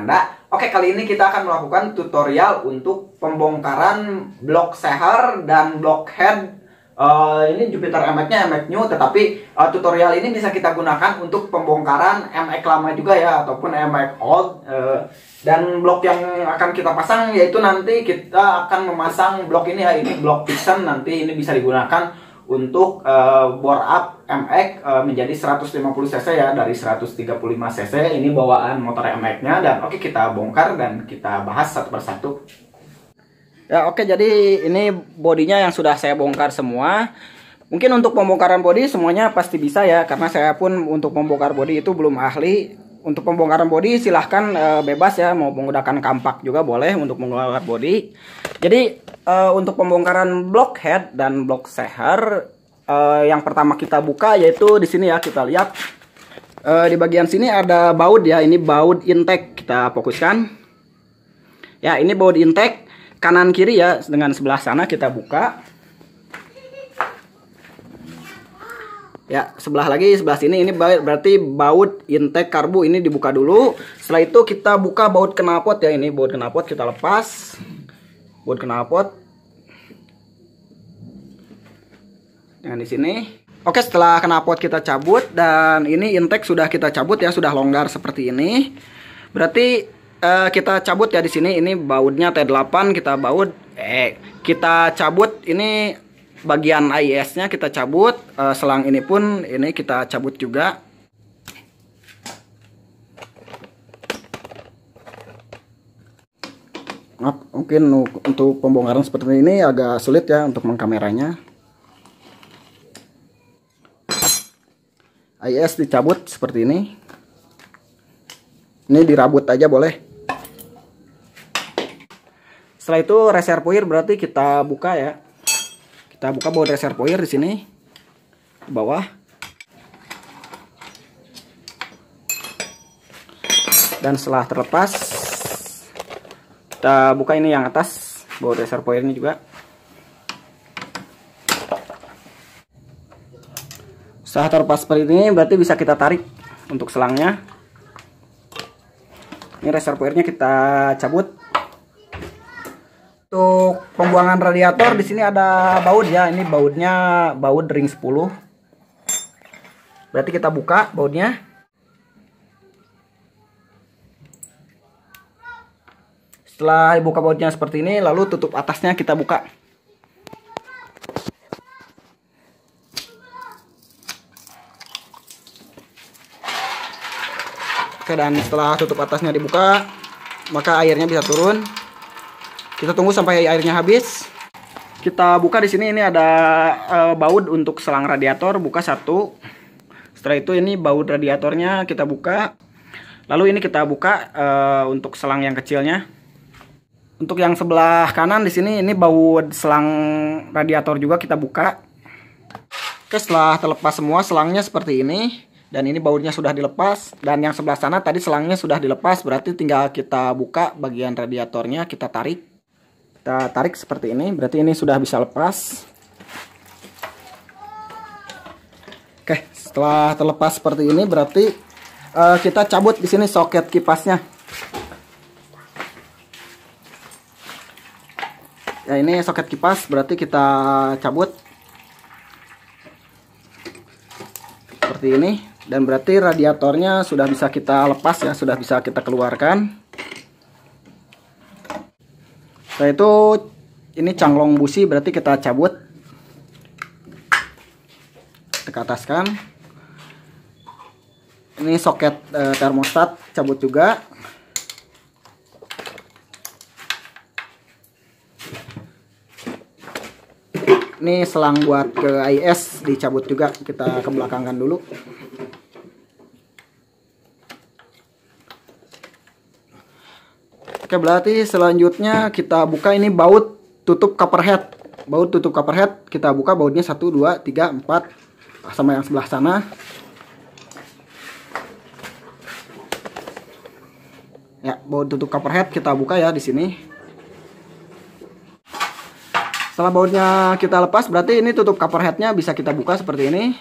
Anda. Oke, kali ini kita akan melakukan tutorial untuk pembongkaran blok seher dan blok head. Uh, ini Jupiter MX-nya MX New, tetapi uh, tutorial ini bisa kita gunakan untuk pembongkaran MX lama juga ya, ataupun MX old. Uh, dan blok yang akan kita pasang yaitu nanti kita akan memasang blok ini ya, ini blok piston nanti ini bisa digunakan untuk uh, bore up MX e, eh, menjadi 150 cc ya dari 135 cc ini bawaan motor MX-nya dan oke okay, kita bongkar dan kita bahas satu persatu. Ya oke okay, jadi ini bodinya yang sudah saya bongkar semua. Mungkin untuk pembongkaran bodi semuanya pasti bisa ya karena saya pun untuk membongkar bodi itu belum ahli. Untuk pembongkaran bodi silahkan e, bebas ya mau menggunakan kampak juga boleh untuk menggunakan bodi. Jadi e, untuk pembongkaran blockhead dan block seher uh, yang pertama kita buka yaitu di sini ya kita lihat uh, di bagian sini ada baut ya ini baut intake kita fokuskan ya ini baut intake kanan kiri ya dengan sebelah sana kita buka ya sebelah lagi sebelah sini ini berarti baut intake karbu ini dibuka dulu setelah itu kita buka baut knalpot ya ini baut knalpot kita lepas baut knalpot yang di sini, oke setelah knalpot kita cabut dan ini intake sudah kita cabut ya sudah longgar seperti ini. Berarti eh, kita cabut ya di sini ini bautnya T8 kita baut eh kita cabut ini bagian IS nya kita cabut, eh, selang ini pun ini kita cabut juga. Mungkin untuk pembongkaran seperti ini agak sulit ya untuk mengkameranya. IS dicabut seperti ini ini dirabut aja boleh setelah itu reservoir berarti kita buka ya kita buka baut reservoir di sini ke bawah dan setelah terlepas kita buka ini yang atas baut reservoir ini juga Setelah terlepas seperti ini berarti bisa kita tarik untuk selangnya. Ini reservoirnya kita cabut. Untuk pembuangan radiator di sini ada baut ya. Ini bautnya baut ring 10. Berarti kita buka bautnya. Setelah buka bautnya seperti ini, lalu tutup atasnya kita buka. dan setelah tutup atasnya dibuka maka airnya bisa turun kita tunggu sampai airnya habis kita buka di sini ini ada e, eh, baut untuk selang radiator buka satu setelah itu ini baut radiatornya kita buka lalu ini kita buka e, untuk selang yang kecilnya untuk yang sebelah kanan di sini ini baut selang radiator juga kita buka Oke setelah terlepas semua selangnya seperti ini dan ini bautnya sudah dilepas dan yang sebelah sana tadi selangnya sudah dilepas berarti tinggal kita buka bagian radiatornya kita tarik kita tarik seperti ini berarti ini sudah bisa lepas oke setelah terlepas seperti ini berarti uh, kita cabut di sini soket kipasnya ya ini soket kipas berarti kita cabut seperti ini dan berarti radiatornya sudah bisa kita lepas ya sudah bisa kita keluarkan setelah itu ini canglong busi berarti kita cabut kita ke kan. ini soket e, termostat cabut juga ini selang buat ke IS dicabut juga kita kebelakangkan dulu Oke, berarti selanjutnya kita buka ini baut tutup head Baut tutup head kita buka bautnya 1 2 3 4 sama yang sebelah sana. Ya, baut tutup head kita buka ya di sini. Setelah bautnya kita lepas, berarti ini tutup headnya bisa kita buka seperti ini.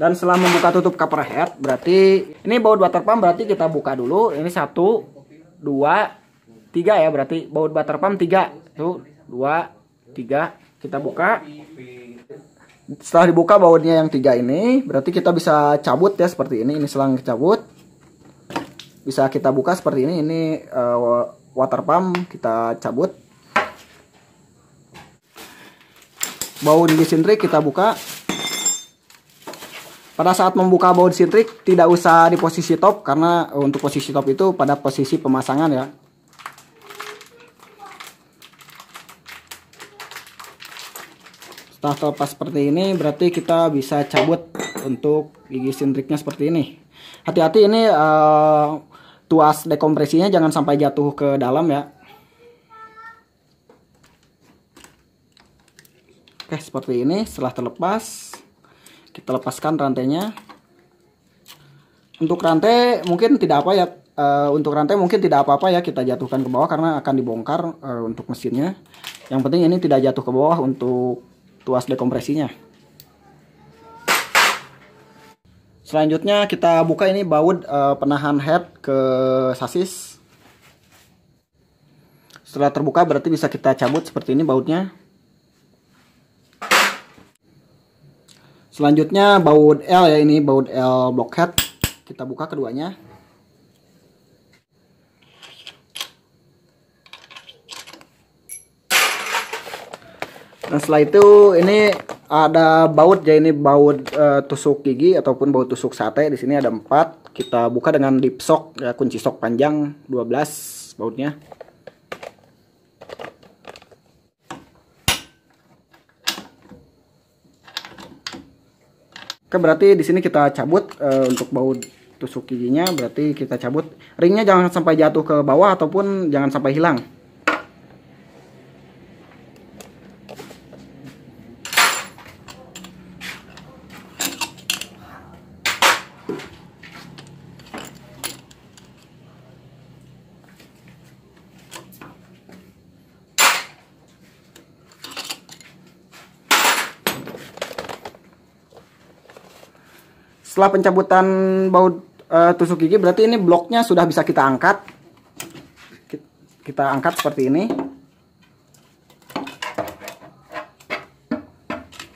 Dan setelah membuka tutup head berarti ini baut water pump berarti kita buka dulu. Ini satu, dua, tiga ya berarti baut butter pump tiga tuh dua tiga kita buka setelah dibuka bautnya yang tiga ini berarti kita bisa cabut ya seperti ini ini selang cabut bisa kita buka seperti ini ini uh, water pump kita cabut baut disintrik kita buka pada saat membuka baut sintrik tidak usah di posisi top karena untuk posisi top itu pada posisi pemasangan ya setelah terlepas seperti ini berarti kita bisa cabut untuk gigi sintriknya seperti ini hati-hati ini uh, tuas dekompresinya jangan sampai jatuh ke dalam ya oke seperti ini setelah terlepas kita lepaskan rantainya untuk rantai mungkin tidak apa ya uh, untuk rantai mungkin tidak apa-apa ya kita jatuhkan ke bawah karena akan dibongkar uh, untuk mesinnya. Yang penting ini tidak jatuh ke bawah untuk tuas dekompresinya selanjutnya kita buka ini baut uh, eh, penahan head ke sasis setelah terbuka berarti bisa kita cabut seperti ini bautnya selanjutnya baut L ya ini baut L blockhead kita buka keduanya Nah setelah itu ini ada baut ya ini baut uh, tusuk gigi ataupun baut tusuk sate di sini ada empat kita buka dengan dip sok ya kunci sok panjang 12 bautnya Oke berarti di sini kita cabut uh, untuk baut tusuk giginya berarti kita cabut ringnya jangan sampai jatuh ke bawah ataupun jangan sampai hilang setelah pencabutan baut uh, eh, tusuk gigi berarti ini bloknya sudah bisa kita angkat kita angkat seperti ini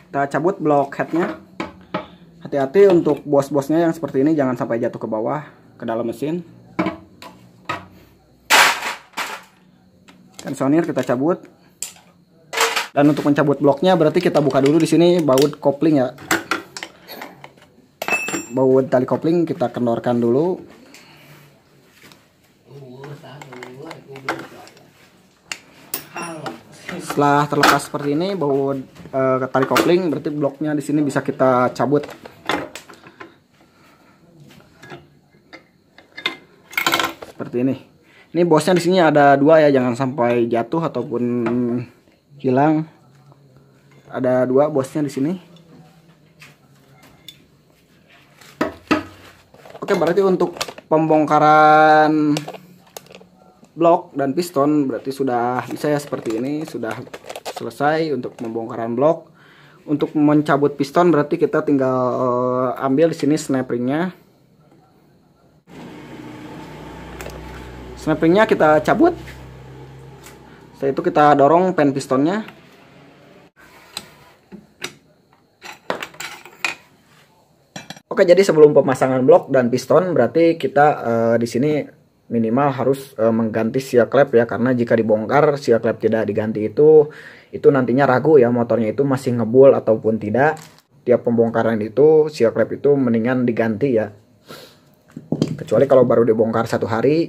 kita cabut blok headnya hati-hati untuk bos-bosnya yang seperti ini jangan sampai jatuh ke bawah ke dalam mesin tensionir kita cabut dan untuk mencabut bloknya berarti kita buka dulu di sini baut kopling ya baut tali kopling kita kendorkan dulu setelah terlepas seperti ini baut e, eh, tali kopling berarti bloknya di sini bisa kita cabut seperti ini ini bosnya di sini ada dua ya jangan sampai jatuh ataupun hilang ada dua bosnya di sini Oke, berarti untuk pembongkaran blok dan piston berarti sudah bisa ya seperti ini, sudah selesai untuk pembongkaran blok. Untuk mencabut piston berarti kita tinggal eh, ambil di sini Snap ringnya kita cabut. Setelah itu kita dorong pen pistonnya. Oke, jadi sebelum pemasangan blok dan piston berarti kita uh, di sini minimal harus uh, mengganti seal klep ya karena jika dibongkar seal klep tidak diganti itu itu nantinya ragu ya motornya itu masih ngebul ataupun tidak. Tiap pembongkaran itu seal klep itu mendingan diganti ya. Kecuali kalau baru dibongkar satu hari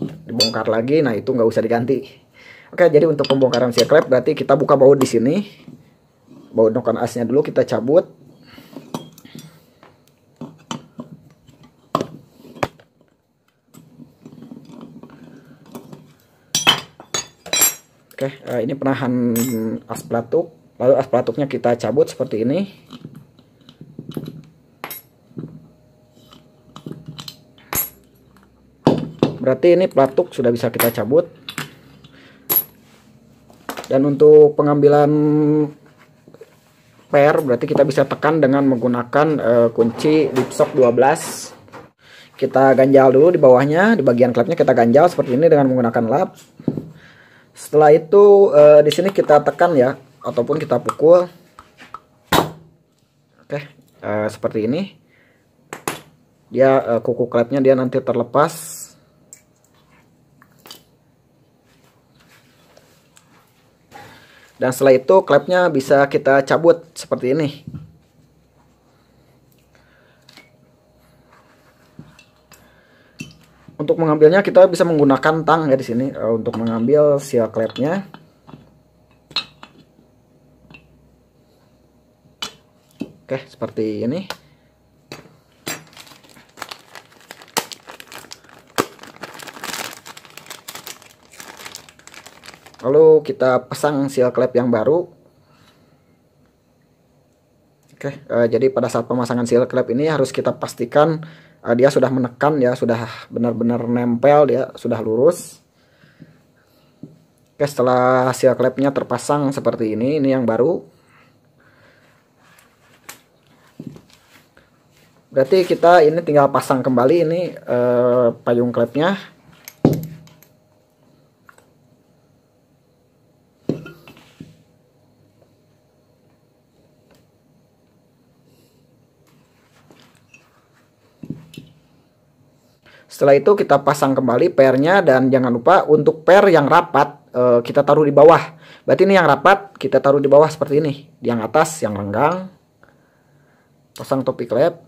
dibongkar lagi, nah itu nggak usah diganti. Oke, jadi untuk pembongkaran seal klep berarti kita buka baut di sini. Baut nokan asnya dulu kita cabut ini penahan as pelatuk lalu as pelatuknya kita cabut seperti ini berarti ini platuk sudah bisa kita cabut dan untuk pengambilan per berarti kita bisa tekan dengan menggunakan uh, kunci dipsok 12 kita ganjal dulu di bawahnya di bagian klepnya kita ganjal seperti ini dengan menggunakan lap setelah itu uh, di sini kita tekan ya ataupun kita pukul. Oke, uh, seperti ini. Dia uh, kuku klepnya dia nanti terlepas. Dan setelah itu klepnya bisa kita cabut seperti ini. Untuk mengambilnya kita bisa menggunakan tang ya di sini uh, untuk mengambil seal klepnya. Oke, seperti ini. Lalu kita pasang seal klep yang baru. Oke, eh, jadi pada saat pemasangan seal klep ini harus kita pastikan uh, dia sudah menekan ya sudah benar-benar nempel dia sudah lurus oke setelah hasil klepnya terpasang seperti ini ini yang baru berarti kita ini tinggal pasang kembali ini uh, payung klepnya Setelah itu kita pasang kembali pernya dan jangan lupa untuk per yang rapat uh, kita taruh di bawah. Berarti ini yang rapat kita taruh di bawah seperti ini. Yang atas yang renggang. Pasang topi klep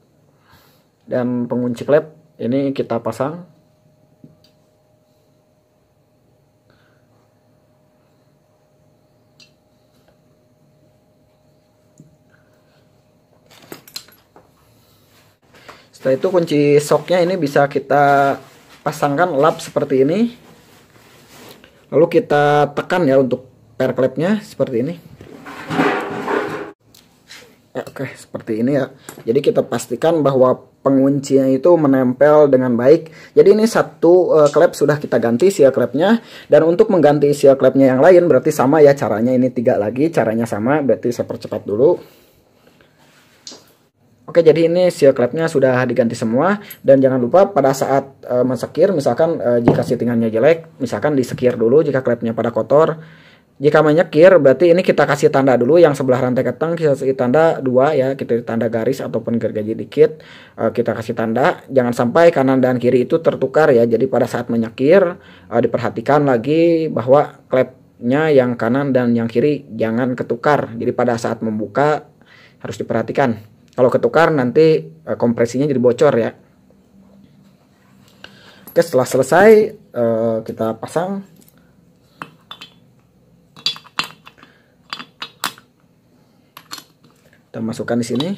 dan pengunci klep ini kita pasang setelah itu kunci soknya ini bisa kita pasangkan lap seperti ini lalu kita tekan ya untuk per klepnya seperti ini ya, oke seperti ini ya jadi kita pastikan bahwa penguncinya itu menempel dengan baik jadi ini satu uh, klep sudah kita ganti seal klepnya dan untuk mengganti seal klepnya yang lain berarti sama ya caranya ini tiga lagi caranya sama berarti saya percepat dulu Oke, jadi ini seal klepnya sudah diganti semua dan jangan lupa pada saat e, mensekir misalkan e, jika settingannya jelek, misalkan disekir dulu jika klepnya pada kotor. Jika menyekir berarti ini kita kasih tanda dulu yang sebelah rantai keteng kita kasih tanda dua ya, kita tanda garis ataupun gergaji dikit e, kita kasih tanda. Jangan sampai kanan dan kiri itu tertukar ya. Jadi pada saat menyekir e, diperhatikan lagi bahwa klepnya yang kanan dan yang kiri jangan ketukar. Jadi pada saat membuka harus diperhatikan. Kalau ketukar nanti uh, kompresinya jadi bocor ya. Oke, setelah selesai uh, kita pasang. Kita masukkan di sini.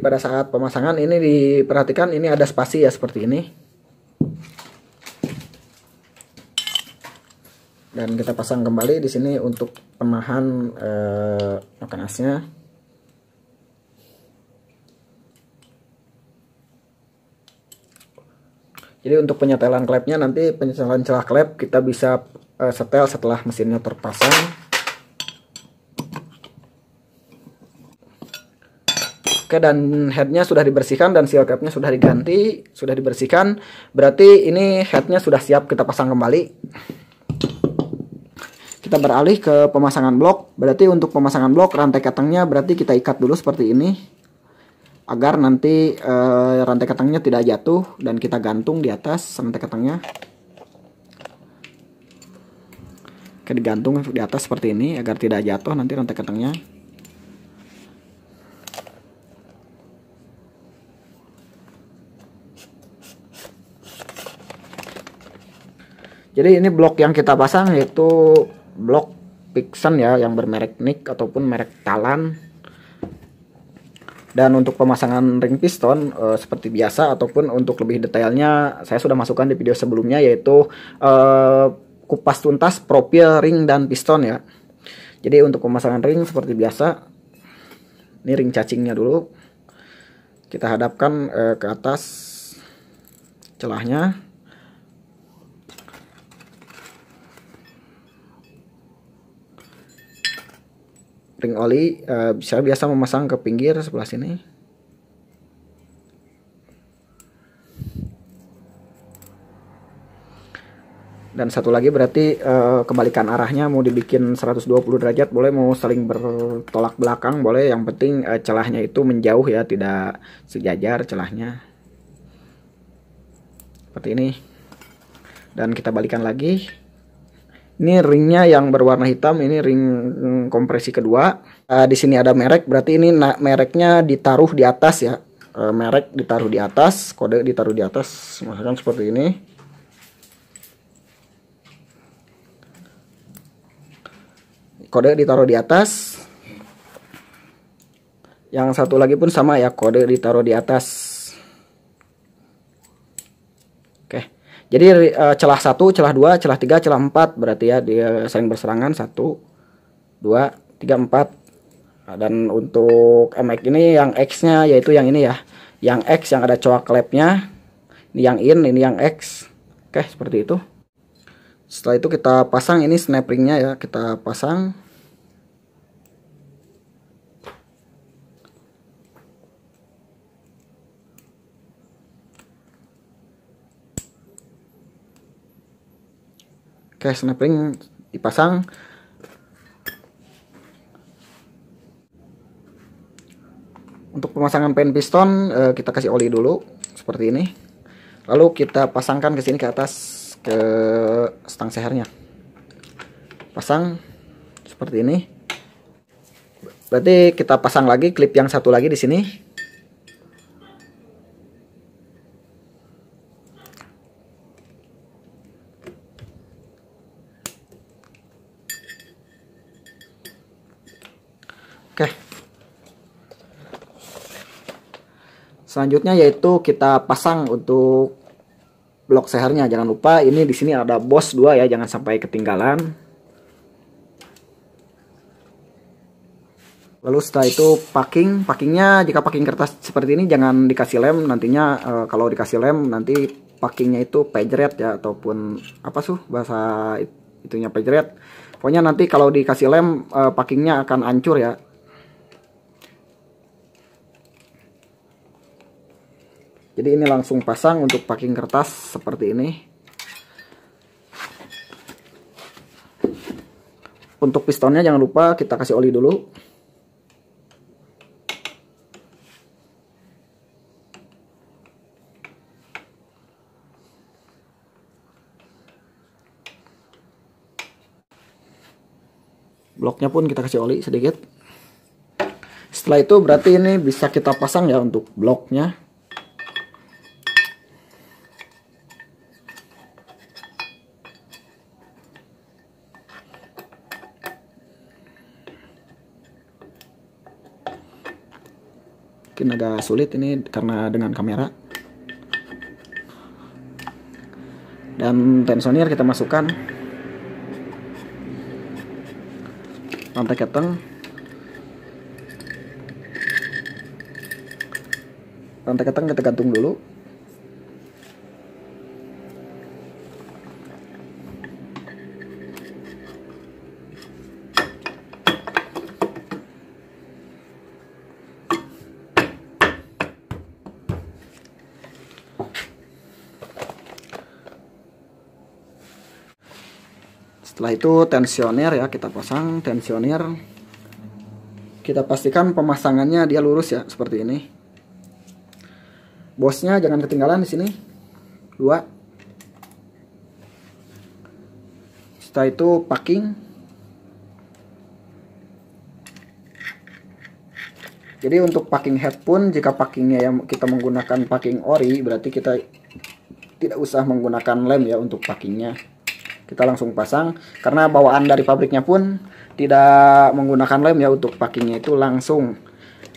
pada saat pemasangan ini diperhatikan ini ada spasi ya seperti ini. Dan kita pasang kembali di sini untuk penahan eh, Jadi untuk penyetelan klepnya nanti penyetelan celah klep kita bisa eh, setel setelah mesinnya terpasang. Oke dan headnya sudah dibersihkan dan seal capnya sudah diganti, sudah dibersihkan. Berarti ini headnya sudah siap kita pasang kembali. Kita beralih ke pemasangan blok. Berarti untuk pemasangan blok rantai katangnya berarti kita ikat dulu seperti ini agar nanti e, rantai katangnya tidak jatuh dan kita gantung di atas rantai katangnya. kita digantung di atas seperti ini agar tidak jatuh nanti rantai katangnya. Jadi ini blok yang kita pasang yaitu blok Pixen ya yang bermerek Nick ataupun merek Talan. Dan untuk pemasangan ring piston e, seperti biasa ataupun untuk lebih detailnya saya sudah masukkan di video sebelumnya yaitu e, kupas tuntas profil ring dan piston ya. Jadi untuk pemasangan ring seperti biasa ini ring cacingnya dulu kita hadapkan e, ke atas celahnya ring oli uh, biasa memasang ke pinggir sebelah sini dan satu lagi berarti uh, kebalikan arahnya mau dibikin 120 derajat boleh mau saling bertolak belakang boleh yang penting uh, celahnya itu menjauh ya tidak sejajar celahnya seperti ini dan kita balikan lagi ini ringnya yang berwarna hitam, ini ring mm, kompresi kedua. Uh, di sini ada merek, berarti ini mereknya ditaruh di atas ya. Uh, merek ditaruh di atas, kode ditaruh di atas, misalkan seperti ini. Kode ditaruh di atas. Yang satu lagi pun sama ya, kode ditaruh di atas. Jadi uh, celah satu, celah dua, celah tiga, celah empat berarti ya dia saling berserangan satu, dua, tiga, empat. Nah, dan untuk MX ini yang X-nya yaitu yang ini ya, yang X yang ada coak klepnya, ini yang in, ini yang X. Oke seperti itu. Setelah itu kita pasang ini snap ringnya ya, kita pasang. kayak snapping dipasang untuk pemasangan pen piston eh, kita kasih oli dulu seperti ini lalu kita pasangkan ke sini ke atas ke stang sehernya pasang seperti ini berarti kita pasang lagi klip yang satu lagi di sini Selanjutnya yaitu kita pasang untuk blok sehernya. Jangan lupa ini di sini ada bos dua ya, jangan sampai ketinggalan. Lalu setelah itu packing, packingnya jika packing kertas seperti ini jangan dikasih lem. Nantinya e, kalau dikasih lem nanti packingnya itu pejret ya ataupun apa sih bahasa itunya pejret. Pokoknya nanti kalau dikasih lem e, packingnya akan hancur ya. jadi ini langsung pasang untuk packing kertas seperti ini untuk pistonnya jangan lupa kita kasih oli dulu bloknya pun kita kasih oli sedikit setelah itu berarti ini bisa kita pasang ya untuk bloknya sulit ini karena dengan kamera dan tensioner kita masukkan lantai keteng lantai keteng kita gantung dulu setelah itu tensioner ya kita pasang tensioner kita pastikan pemasangannya dia lurus ya seperti ini bosnya jangan ketinggalan di sini dua setelah itu packing jadi untuk packing head pun jika packingnya yang kita menggunakan packing ori berarti kita tidak usah menggunakan lem ya untuk packingnya kita langsung pasang karena bawaan dari pabriknya pun tidak menggunakan lem ya untuk packingnya itu langsung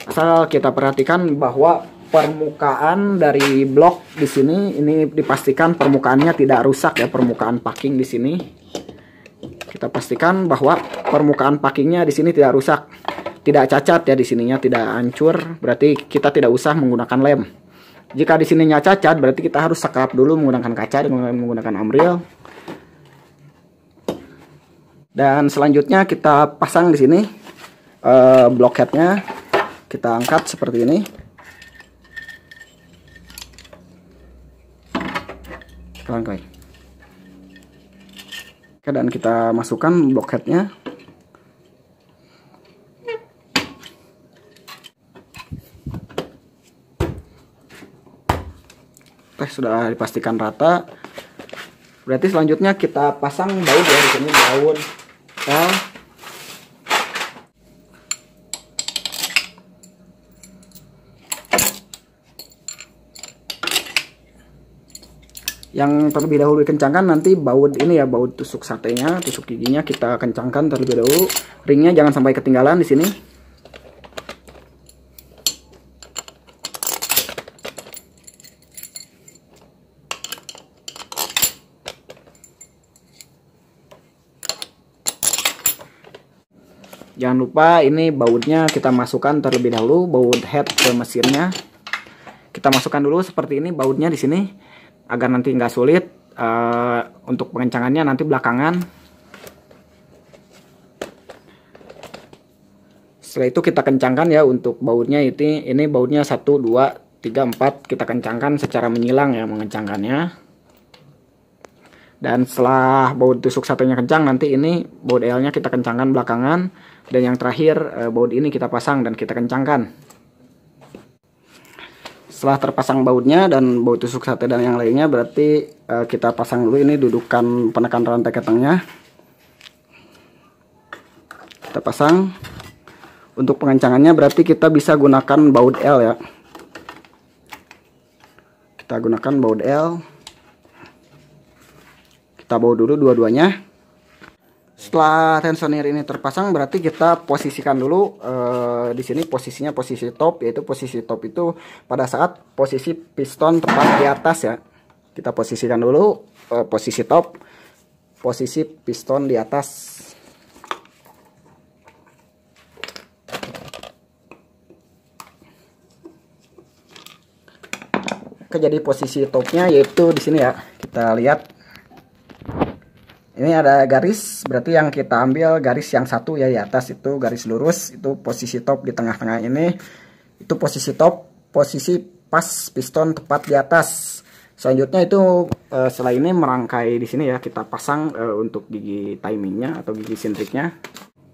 asal kita perhatikan bahwa permukaan dari blok di sini ini dipastikan permukaannya tidak rusak ya permukaan packing di sini kita pastikan bahwa permukaan packingnya di sini tidak rusak tidak cacat ya di sininya tidak hancur berarti kita tidak usah menggunakan lem jika di sininya cacat berarti kita harus sekap dulu menggunakan kaca dengan menggunakan amril dan selanjutnya kita pasang di sini uh, eh, blockheadnya. Kita angkat seperti ini. Kelangkai. Oke, dan kita masukkan blockheadnya. Teh sudah dipastikan rata. Berarti selanjutnya kita pasang baut ya di sini daun kita yang terlebih dahulu dikencangkan nanti baut ini ya baut tusuk satenya tusuk giginya kita kencangkan terlebih dahulu ringnya jangan sampai ketinggalan di sini jangan lupa ini bautnya kita masukkan terlebih dahulu baut head ke mesinnya kita masukkan dulu seperti ini bautnya di sini agar nanti nggak sulit uh, untuk pengencangannya nanti belakangan setelah itu kita kencangkan ya untuk bautnya itu ini bautnya 1 2 3 4 kita kencangkan secara menyilang ya mengencangkannya dan setelah baut tusuk satenya kencang nanti ini baut L-nya kita kencangkan belakangan dan yang terakhir eh, baut ini kita pasang dan kita kencangkan setelah terpasang bautnya dan baut tusuk sate dan yang lainnya berarti eh, kita pasang dulu ini dudukan penekan rantai ketengnya kita pasang untuk pengencangannya berarti kita bisa gunakan baut L ya kita gunakan baut L kita bawa dulu dua-duanya setelah tensioner ini terpasang berarti kita posisikan dulu uh, di sini posisinya posisi top yaitu posisi top itu pada saat posisi piston tepat di atas ya kita posisikan dulu uh, posisi top posisi piston di atas Oke, jadi posisi topnya yaitu di sini ya kita lihat ini ada garis berarti yang kita ambil garis yang satu ya di atas itu garis lurus itu posisi top di tengah-tengah ini itu posisi top posisi pas piston tepat di atas selanjutnya itu uh, setelah ini merangkai di sini ya kita pasang uh, untuk gigi timingnya atau gigi sintriknya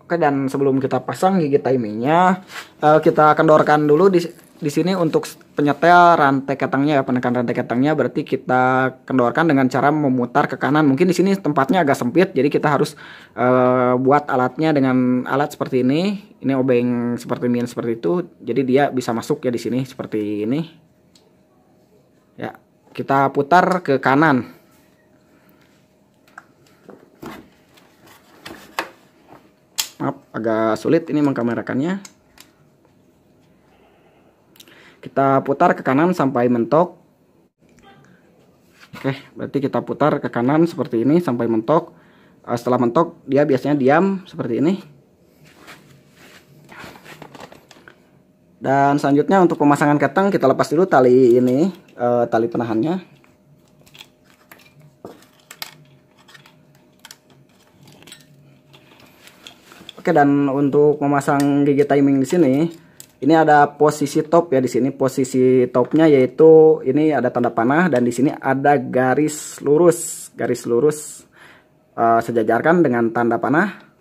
oke dan sebelum kita pasang gigi timingnya uh, kita kendorkan dulu di di sini untuk penyetel rantai ketangnya ya penekan rantai ketangnya berarti kita kendorkan dengan cara memutar ke kanan. Mungkin di sini tempatnya agak sempit jadi kita harus uh, buat alatnya dengan alat seperti ini. Ini obeng seperti min seperti itu. Jadi dia bisa masuk ya di sini seperti ini. Ya, kita putar ke kanan. Maaf, agak sulit ini mengkamerakannya. Kita putar ke kanan sampai mentok. Oke, berarti kita putar ke kanan seperti ini sampai mentok. Eh, setelah mentok, dia biasanya diam seperti ini. Dan selanjutnya untuk pemasangan keteng kita lepas dulu tali ini, uh, tali penahannya. Oke dan untuk memasang gigi timing di sini ini ada posisi top ya di sini posisi topnya yaitu ini ada tanda panah dan di sini ada garis lurus garis lurus uh, sejajarkan dengan tanda panah.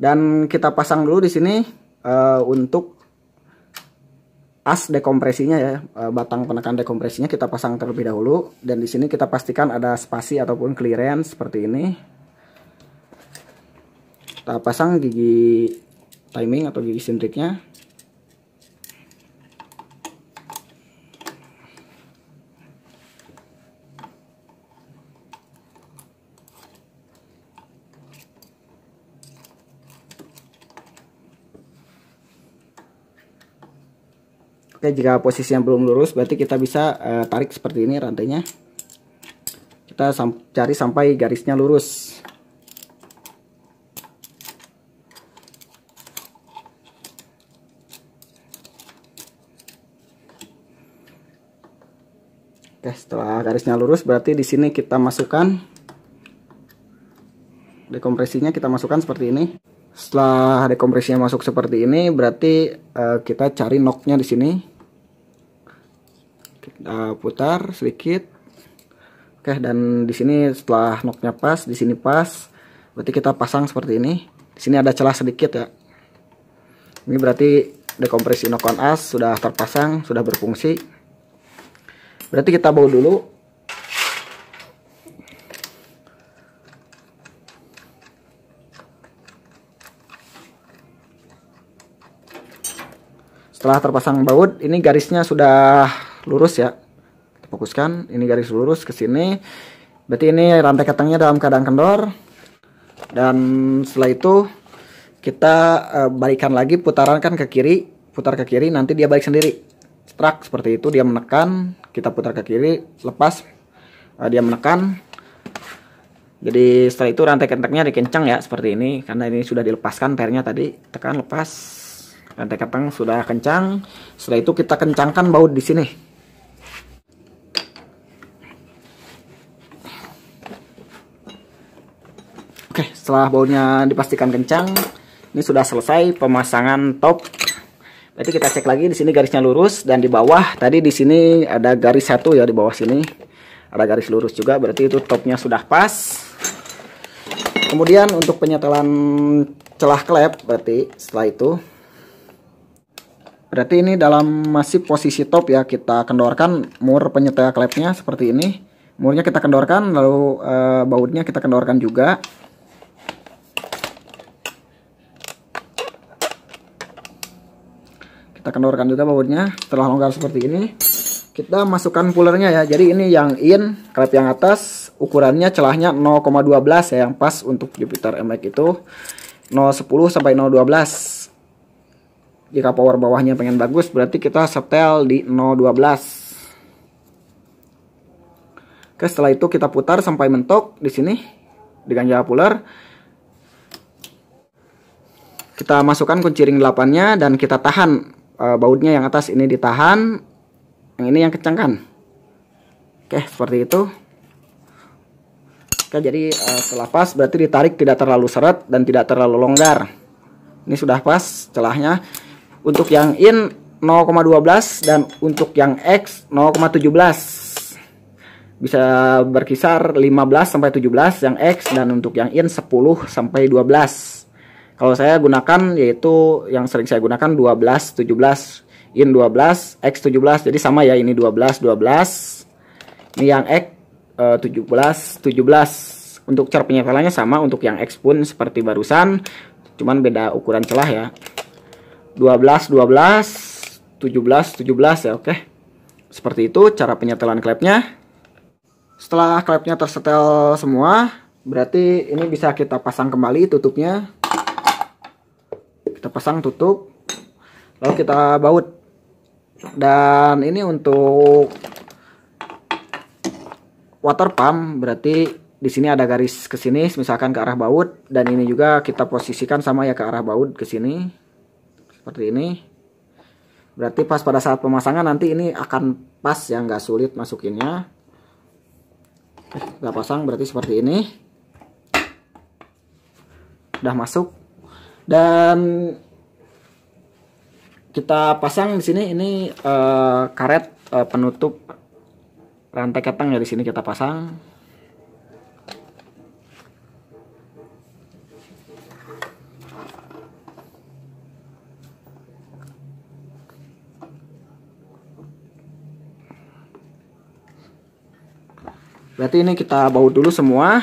Dan kita pasang dulu di sini uh, untuk as dekompresinya ya eh, batang penekan dekompresinya kita pasang terlebih dahulu dan di sini kita pastikan ada spasi ataupun clearance seperti ini kita pasang gigi timing atau gigi sintriknya kita jika yang belum lurus berarti kita bisa uh, tarik seperti ini rantainya kita sam cari sampai garisnya lurus Oke, setelah garisnya lurus berarti di sini kita masukkan dekompresinya kita masukkan seperti ini. Setelah dekompresinya masuk seperti ini berarti uh, kita cari noknya di sini uh, putar sedikit oke dan di sini setelah noknya pas di sini pas berarti kita pasang seperti ini di sini ada celah sedikit ya ini berarti dekompresi nokon as sudah terpasang sudah berfungsi berarti kita baut dulu setelah terpasang baut ini garisnya sudah lurus ya kita fokuskan ini garis lurus ke sini berarti ini rantai ketengnya dalam keadaan kendor dan setelah itu kita uh, balikan lagi putaran kan ke kiri putar ke kiri nanti dia balik sendiri strak seperti itu dia menekan kita putar ke kiri lepas uh, dia menekan jadi setelah itu rantai kentengnya dikencang ya seperti ini karena ini sudah dilepaskan pernya tadi tekan lepas rantai kentang sudah kencang setelah itu kita kencangkan baut di sini Oke, setelah bautnya dipastikan kencang, ini sudah selesai pemasangan top. Berarti kita cek lagi di sini garisnya lurus dan di bawah tadi di sini ada garis satu ya di bawah sini. Ada garis lurus juga berarti itu topnya sudah pas. Kemudian untuk penyetelan celah klep berarti setelah itu Berarti ini dalam masih posisi top ya kita kendorkan mur penyetel klepnya seperti ini. Murnya kita kendorkan lalu e, bautnya kita kendorkan juga. kita kendorkan juga bautnya setelah longgar seperti ini kita masukkan pulernya ya jadi ini yang in klep yang atas ukurannya celahnya 0,12 ya yang pas untuk Jupiter MX itu 010 sampai 012 jika power bawahnya pengen bagus berarti kita setel di 012 Oke, setelah itu kita putar sampai mentok di sini dengan jala puller. Kita masukkan kunci ring 8-nya dan kita tahan uh, bautnya yang atas ini ditahan yang ini yang kencangkan oke seperti itu oke jadi uh, setelah pas berarti ditarik tidak terlalu seret dan tidak terlalu longgar ini sudah pas celahnya untuk yang in 0,12 dan untuk yang X 0,17 bisa berkisar 15 sampai 17 yang X dan untuk yang in 10 sampai 12 kalau saya gunakan yaitu yang sering saya gunakan 12 17 in 12 x 17 jadi sama ya ini 12 12 ini yang x 17 eh, 17 untuk cara penyetelannya sama untuk yang x pun seperti barusan cuman beda ukuran celah ya 12 12 17 17 ya oke okay. seperti itu cara penyetelan klepnya setelah klepnya tersetel semua berarti ini bisa kita pasang kembali tutupnya kita pasang tutup lalu kita baut dan ini untuk water pump berarti di sini ada garis ke sini misalkan ke arah baut dan ini juga kita posisikan sama ya ke arah baut ke sini seperti ini berarti pas pada saat pemasangan nanti ini akan pas ya nggak sulit masukinnya kita pasang berarti seperti ini udah masuk dan kita pasang di sini ini uh, karet uh, penutup rantai ketang ya di sini kita pasang berarti ini kita baut dulu semua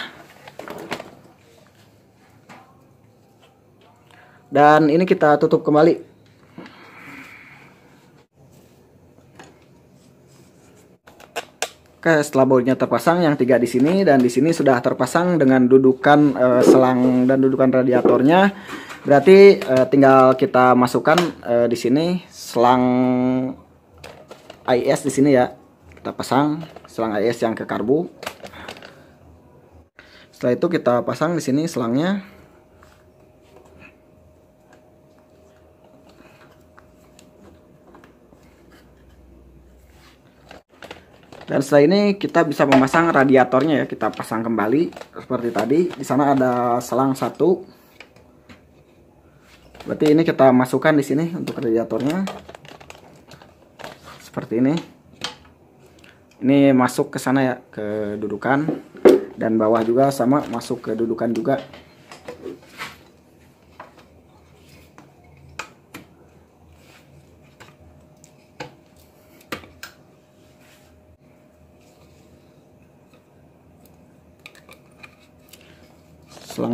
Dan ini kita tutup kembali. Oke, setelah bautnya terpasang yang tiga di sini dan di sini sudah terpasang dengan dudukan e, selang dan dudukan radiatornya. Berarti e, tinggal kita masukkan e, di sini selang IS di sini ya. Kita pasang selang IS yang ke karbu. Setelah itu kita pasang di sini selangnya. Dan setelah ini kita bisa memasang radiatornya ya, kita pasang kembali seperti tadi. Di sana ada selang satu. Berarti ini kita masukkan di sini untuk radiatornya. Seperti ini. Ini masuk ke sana ya, ke dudukan dan bawah juga sama masuk ke dudukan juga.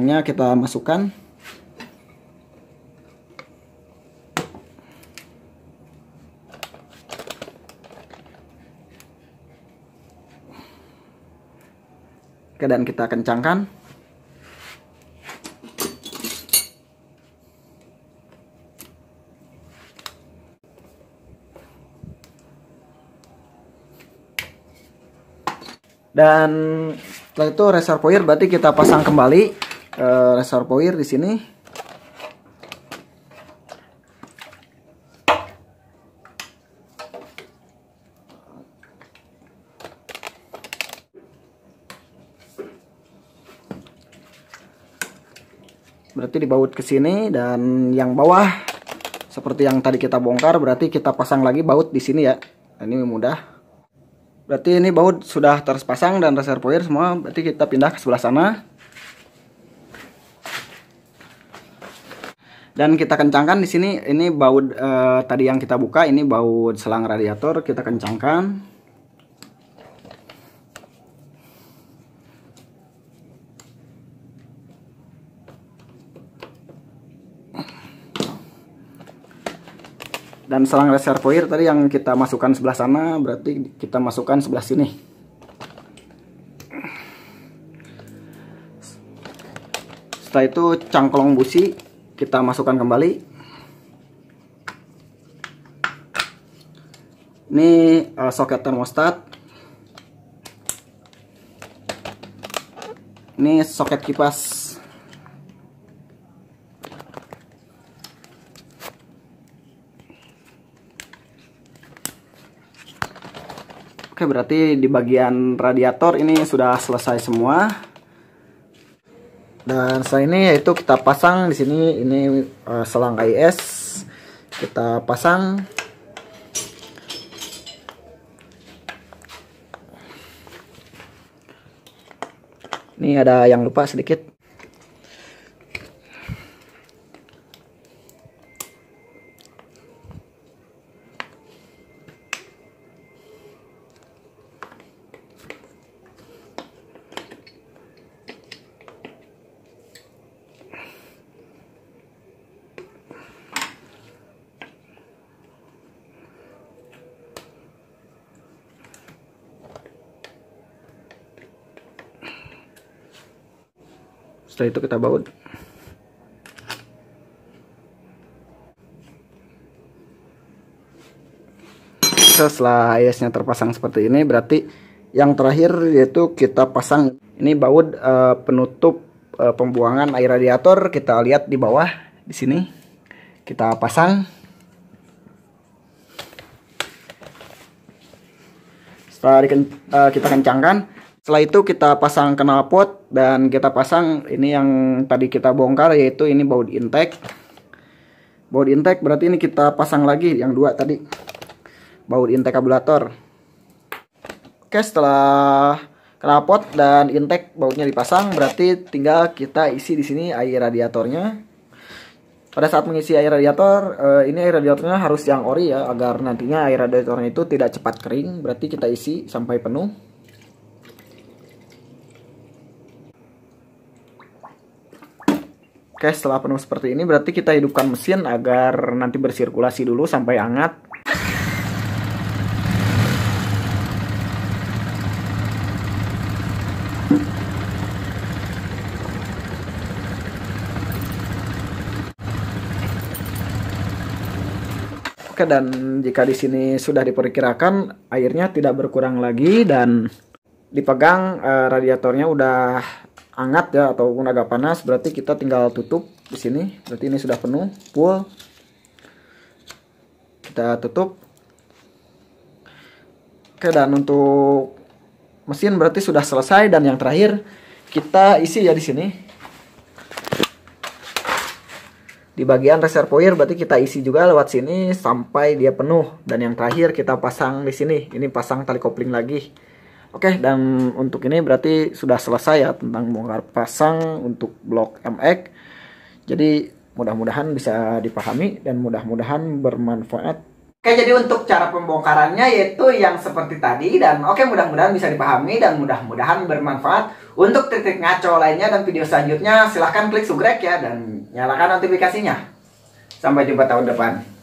bahannya kita masukkan. Oke, dan kita kencangkan. Dan setelah itu reservoir berarti kita pasang kembali uh, eh, reservoir power di sini berarti dibaut ke sini dan yang bawah seperti yang tadi kita bongkar berarti kita pasang lagi baut di sini ya nah, ini mudah berarti ini baut sudah terpasang dan reservoir semua berarti kita pindah ke sebelah sana dan kita kencangkan di sini ini baut uh, eh, tadi yang kita buka ini baut selang radiator kita kencangkan dan selang reservoir tadi yang kita masukkan sebelah sana berarti kita masukkan sebelah sini setelah itu cangklong busi kita masukkan kembali ini uh, soket termostat ini soket kipas Oke berarti di bagian radiator ini sudah selesai semua dan setelah ini yaitu kita pasang di sini ini uh, eh, selang IS kita pasang ini ada yang lupa sedikit setelah itu kita baut setelah IS-nya terpasang seperti ini berarti yang terakhir yaitu kita pasang ini baut uh, penutup uh, pembuangan air radiator kita lihat di bawah di sini kita pasang setelah uh, kita kencangkan setelah itu kita pasang knalpot dan kita pasang ini yang tadi kita bongkar yaitu ini baut intake. Baut intake berarti ini kita pasang lagi yang dua tadi. Baut intake kabulator. Oke, setelah knalpot dan intake bautnya dipasang berarti tinggal kita isi di sini air radiatornya. Pada saat mengisi air radiator, eh, ini air radiatornya harus yang ori ya agar nantinya air radiatornya itu tidak cepat kering. Berarti kita isi sampai penuh. Oke, setelah penuh seperti ini berarti kita hidupkan mesin agar nanti bersirkulasi dulu sampai hangat. Oke, dan jika di sini sudah diperkirakan airnya tidak berkurang lagi dan dipegang uh, radiatornya udah hangat ya ataupun agak panas berarti kita tinggal tutup di sini berarti ini sudah penuh full kita tutup oke dan untuk mesin berarti sudah selesai dan yang terakhir kita isi ya di sini di bagian reservoir berarti kita isi juga lewat sini sampai dia penuh dan yang terakhir kita pasang di sini ini pasang tali kopling lagi Oke, dan untuk ini berarti sudah selesai ya tentang bongkar pasang untuk blok MX. Jadi mudah-mudahan bisa dipahami dan mudah-mudahan bermanfaat. Oke, jadi untuk cara pembongkarannya yaitu yang seperti tadi dan oke mudah-mudahan bisa dipahami dan mudah-mudahan bermanfaat. Untuk titik ngaco lainnya dan video selanjutnya silahkan klik subscribe ya dan nyalakan notifikasinya. Sampai jumpa tahun depan.